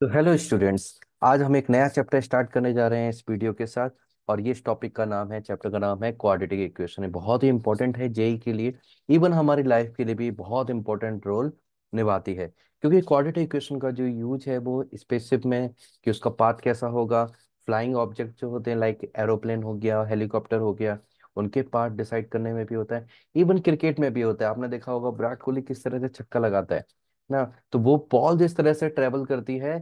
तो hello students आज हम एक नया चैप्टर स्टार्ट करने जा रहे हैं इस वीडियो के साथ और ये इस टॉपिक का नाम है चैप्टर का नाम है क्वाड्रेटिक इक्वेशन बहुत ही इंपॉर्टेंट है जेई के लिए इवन हमारी लाइफ के लिए भी बहुत इंपॉर्टेंट रोल निभाती है क्योंकि क्वाड्रेटिक इक्वेशन का जो यूज है वो स्पेसिप में कि उसका पाथ कैसा होगा फ्लाइंग ऑब्जेक्ट जो होते हैं लाइक एरोप्लेन हो गया हेलीकॉप्टर हो गया उनके पार्ट डिसाइड करने में भी होता है इवन क्रिकेट में भी होता है आपने देखा होगा विराट कोहली किस तरह से छक्का लगाता है ना तो वो बॉल जिस तरह से ट्रेवल करती है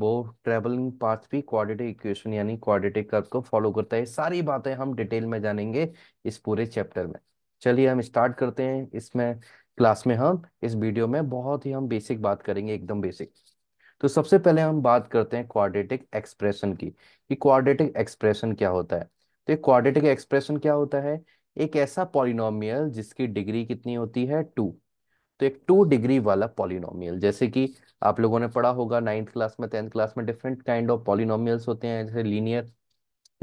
वो ट्रेवलिंग पाथ भी क्वाड्रेटिक इक्वेशन यानी क्वाड्रेटिक कर्व को फॉलो करता है सारी बातें हम डिटेल में जानेंगे इस पूरे चैप्टर में चलिए हम स्टार्ट करते हैं इसमें क्लास में हम इस वीडियो में बहुत ही हम बेसिक बात करेंगे एकदम बेसिक तो सबसे पहले हम बात करते हैं क्वाड्रेटिक एक्सप्रेशन की कि क्वाड्रेटिक एक्सप्रेशन क्या होता है तो क्वाड्रेटिक एक्सप्रेशन क्या होता है एक ऐसा पॉलिनोमियल जिसकी डिग्री कितनी होती है टू तो एक टू डिग्री वाला पॉलिनोमियल जैसे कि आप लोगों ने पढ़ा होगा नाइन्थ क्लास में टेंथ क्लास में डिफरेंट काइंड ऑफ पॉलिनोमियल्स होते हैं जैसे लीनियर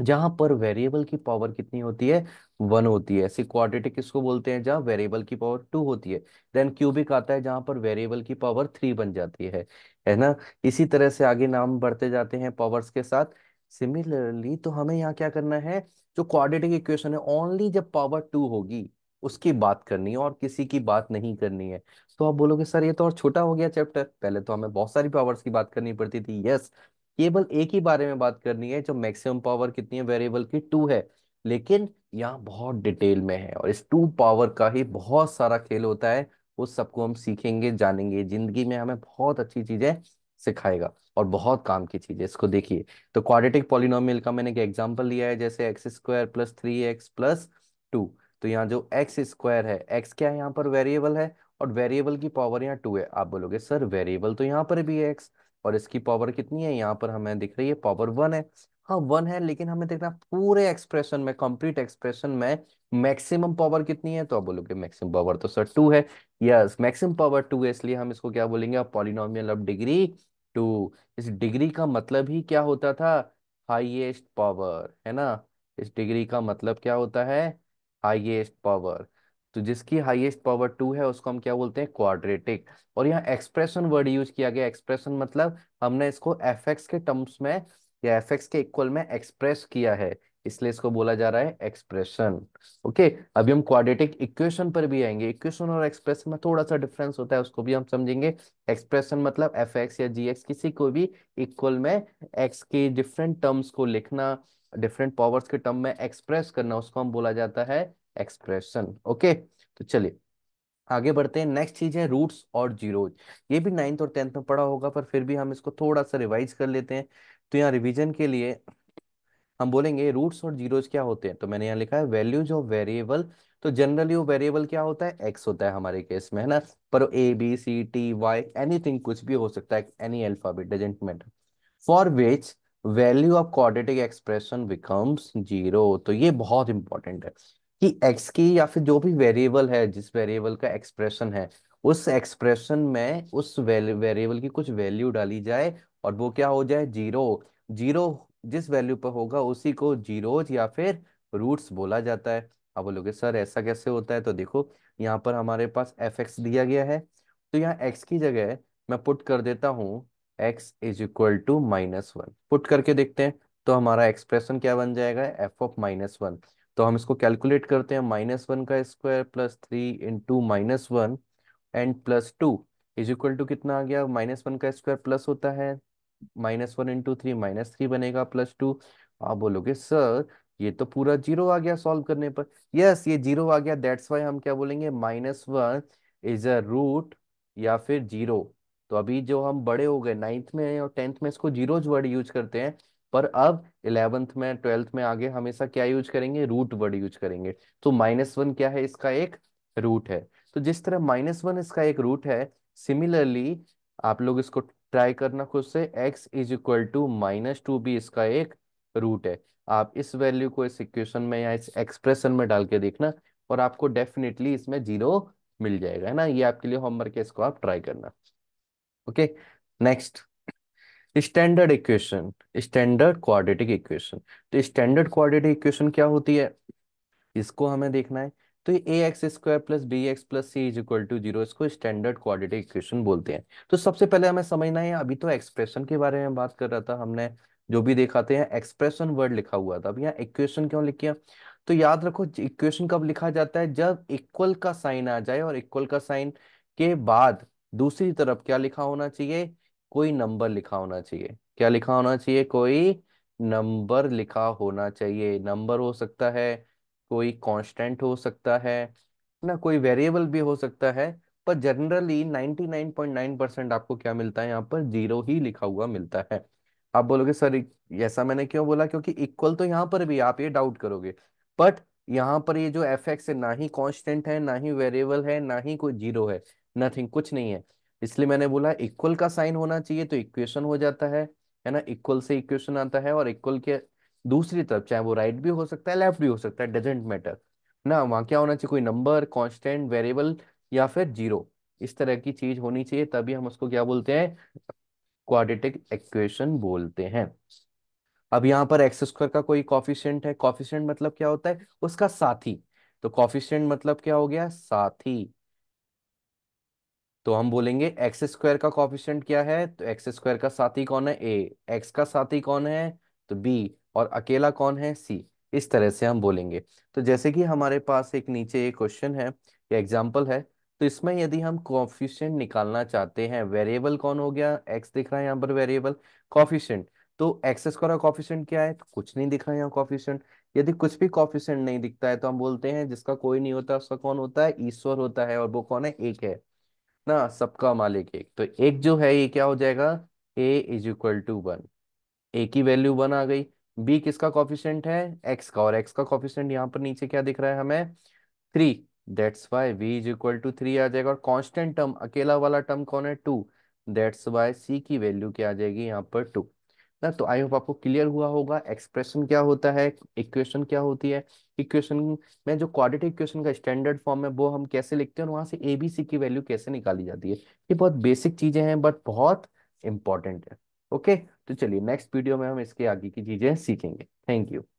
जहां पर वेरिएबल की पावर कितनी होती है वन होती है ऐसे क्वाड्रेटिक किसको बोलते हैं जहां वेरिएबल की पावर टू होती है देन क्यूबिक आता है जहां पर वेरिएबल की पावर थ्री बन जाती है है ना इसी तरह से आगे नाम बढ़ते जाते हैं पावर्स के साथ सिमिलरली तो हमें यहाँ क्या करना है जो क्वाड्रेटिक इक्वेशन है ओनली जब पावर टू होगी उसकी बात करनी है और किसी की बात नहीं करनी है तो आप बोलोगे सर ये तो और छोटा हो गया चैप्टर पहले तो हमें बहुत सारी पावर्स की बात करनी पड़ती थी यस केवल एक ही बारे में बात करनी है जो मैक्सिमम पावर कितनी है वेरिएबल की टू है लेकिन यहाँ बहुत डिटेल में है और इस टू पावर का ही बहुत सारा खेल होता है उस सबको हम सीखेंगे जानेंगे जिंदगी में हमें बहुत अच्छी चीजें सिखाएगा और बहुत काम की चीज है इसको देखिए तो क्वाड्रेटिक पॉलिनोमियल का मैंने एक एग्जांपल लिया है जैसे x square plus three x plus two तो यहाँ जो एक्स स्क्वायर है एक्स क्या है यहाँ पर वेरिएबल है और वेरिएबल की पावर यहाँ टू है आप बोलोगे सर वेरिएबल तो यहाँ पर भी है एक्स और इसकी पावर कितनी है यहाँ पर हमें दिख रही है पावर वन है हाँ वन है लेकिन हमें देखना पूरे एक्सप्रेशन में कंप्लीट एक्सप्रेशन में मैक्सिमम पावर कितनी है तो आप बोलोगे मैक्सिमम पावर तो सर टू है यस मैक्सिमम पावर टू है इसलिए हम इसको क्या बोलेंगे आप पॉलिनोमियल ऑफ डिग्री टू इस डिग्री का मतलब ही क्या होता था हाइएस्ट पावर है ना इस डिग्री का मतलब क्या होता है हाईएस्ट पावर तो जिसकी हाईएस्ट पावर टू है उसको हम क्या बोलते हैं क्वाड्रेटिक और यहाँ एक्सप्रेशन वर्ड यूज किया गया एक्सप्रेशन मतलब हमने इसको एफ एक्स के टर्म्स में या एफ एक्स के इक्वल में एक्सप्रेस किया है इसलिए इसको बोला जा रहा है एक्सप्रेशन ओके अभी हम क्वाड्रेटिक इक्वेशन पर भी आएंगे इक्वेशन और एक्सप्रेशन में थोड़ा सा डिफरेंस होता है उसको भी हम समझेंगे एक्सप्रेशन मतलब एफ एक्स या जी एक्स किसी को भी इक्वल में एक्स के डिफरेंट टर्म्स को लिखना डिफरेंट पावर्स के टर्म में एक्सप्रेस करना उसको हम बोला जाता है एक्सप्रेशन ओके तो चलिए आगे बढ़ते हैं नेक्स्ट चीज है रूट्स और जीरोज ये भी नाइन्थ और टेंथ में पढ़ा होगा पर फिर भी हम इसको थोड़ा सा रिवाइज कर लेते हैं तो यहाँ रिवीजन के लिए हम बोलेंगे रूट्स और जीरोज क्या होते हैं तो मैंने यहाँ लिखा है वैल्यूज ऑफ वेरिएबल तो जनरली वो वेरिएबल क्या होता है एक्स होता है हमारे केस में है ना पर a b c t y any कुछ भी हो सकता है any alphabet doesn't matter for which value of quadratic expression becomes zero तो ये बहुत इंपॉर्टेंट है कि एक्स की या फिर जो भी वेरिएबल है जिस वेरिएबल का एक्सप्रेशन है उस एक्सप्रेशन में उस वेरिएबल की कुछ वैल्यू डाली जाए और वो क्या हो जाए जीरो जीरो जिस वैल्यू पर होगा उसी को जीरोज या फिर रूट्स बोला जाता है अब बोलोगे सर ऐसा कैसे होता है तो देखो यहाँ पर हमारे पास एफ एक्स दिया गया है तो यहाँ एक्स की जगह मैं पुट कर देता हूँ x is equal to minus one put करके देखते हैं तो हमारा एक्सप्रेशन क्या बन जाएगा एफ ऑफ माइनस वन तो हम इसको कैलकुलेट करते हैं माइनस वन का square plus three into minus one and plus two is equal to कितना आ गया माइनस वन का स्क्वायर प्लस होता है minus one into three minus three बनेगा प्लस टू आप बोलोगे सर ये तो पूरा जीरो आ गया सॉल्व करने पर यस yes, ये जीरो आ गया दैट्स वाई हम क्या बोलेंगे minus one is a root या फिर जीरो तो अभी जो हम बड़े हो गए नाइन्थ में और टेंथ में इसको जीरो वर्ड यूज करते हैं पर अब इलेवेंथ में ट्वेल्थ में आगे हमेशा क्या यूज करेंगे रूट वर्ड यूज करेंगे तो माइनस वन क्या है इसका एक रूट है तो जिस तरह माइनस वन इसका एक रूट है सिमिलरली आप लोग इसको ट्राई करना खुद से x is equal to minus two भी इसका एक रूट है आप इस वैल्यू को इस इक्वेशन में या इस एक्सप्रेशन में डाल के देखना और आपको डेफिनेटली इसमें जीरो मिल जाएगा है ना ये आपके लिए होमवर्क है इसको आप ट्राई करना okay next standard equation standard quadratic equation तो स्टैंडर्ड क्वाड्रेटिक इक्वेशन क्या होती है इसको हमें देखना है तो a x square plus b x plus c is equal to zero इसको स्टैंडर्ड क्वाड्रेटिक इक्वेशन बोलते हैं तो सबसे पहले हमें समझना है अभी तो एक्सप्रेशन के बारे में बात कर रहा था हमने जो भी देखा था यहाँ एक्सप्रेशन वर्ड लिखा हुआ था अब यहाँ इक्वेशन क्यों लिख लिखिए तो याद रखो इक्वेशन कब लिखा जाता है जब इक्वल का साइन आ जाए और इक्वल का साइन के बाद दूसरी तरफ क्या लिखा होना चाहिए कोई नंबर लिखा होना चाहिए क्या लिखा होना चाहिए कोई नंबर लिखा होना चाहिए नंबर हो सकता है कोई कांस्टेंट हो सकता है ना कोई वेरिएबल भी हो सकता है पर जनरली 99.9 परसेंट आपको क्या मिलता है यहाँ पर जीरो ही लिखा हुआ मिलता है आप बोलोगे सर ऐसा मैंने क्यों बोला क्योंकि इक्वल तो यहाँ पर भी आप ये डाउट करोगे बट यहाँ पर ये जो एफ एक्स है ना ही कॉन्स्टेंट है ना ही वेरिएबल है ना ही कोई जीरो है नथिंग कुछ नहीं है इसलिए मैंने बोला इक्वल का साइन होना चाहिए तो इक्वेशन हो जाता है है ना इक्वल से इक्वेशन आता है और इक्वल के दूसरी तरफ चाहे वो राइट भी हो सकता है लेफ्ट भी हो सकता है डजेंट मैटर ना वहाँ क्या होना चाहिए कोई नंबर कॉन्स्टेंट वेरिएबल या फिर जीरो इस तरह की चीज होनी चाहिए तभी हम उसको क्या बोलते हैं क्वाड्रेटिक इक्वेशन बोलते हैं अब यहाँ पर एक्स स्क्वायर का कोई कॉफिशियंट है कॉफिशियंट मतलब क्या होता है उसका साथी तो कॉफिशियंट मतलब क्या हो गया साथी तो हम बोलेंगे एक्स स्क्वायर का कॉफिशियंट क्या है तो एक्स स्क्वायर का साथी कौन है ए एक्स का साथी कौन है तो बी और अकेला कौन है सी इस तरह से हम बोलेंगे तो जैसे कि हमारे पास एक नीचे ये क्वेश्चन है या एग्जाम्पल है तो इसमें यदि हम कॉफिशेंट निकालना चाहते हैं वेरिएबल कौन हो गया एक्स दिख रहा है यहाँ पर वेरिएबल कॉफिशियंट तो एक्स स्क्वायर कॉफिशियंट क्या है तो कुछ नहीं दिख रहा है यहाँ कॉफिशियंट यदि कुछ भी कॉफिशेंट नहीं दिखता है तो हम बोलते हैं जिसका कोई नहीं होता उसका कौन होता है ईश्वर होता है और वो कौन है एक है ना सबका मालिक एक तो एक जो है ये क्या हो जाएगा a is equal to one a की वैल्यू वन आ गई बी किसका कॉफिशेंट है एक्स का और एक्स का कॉफिशेंट यहाँ पर नीचे क्या दिख रहा है हमें three that's why b is equal to three आ जाएगा और कॉन्स्टेंट टर्म अकेला वाला टर्म कौन है टू दैट्स वाई सी की वैल्यू क्या आ जाएगी यहाँ पर टू ना तो आई होप आपको क्लियर हुआ होगा एक्सप्रेशन क्या होता है इक्वेशन क्या होती है इक्वेशन में जो क्वाड्रेटिक इक्वेशन का स्टैंडर्ड फॉर्म है वो हम कैसे लिखते हैं और वहां से ए बी सी की वैल्यू कैसे निकाली जाती है ये बहुत बेसिक चीजें हैं बट बहुत इंपॉर्टेंट है ओके तो चलिए नेक्स्ट वीडियो में हम इसके आगे की चीज़ें सीखेंगे थैंक यू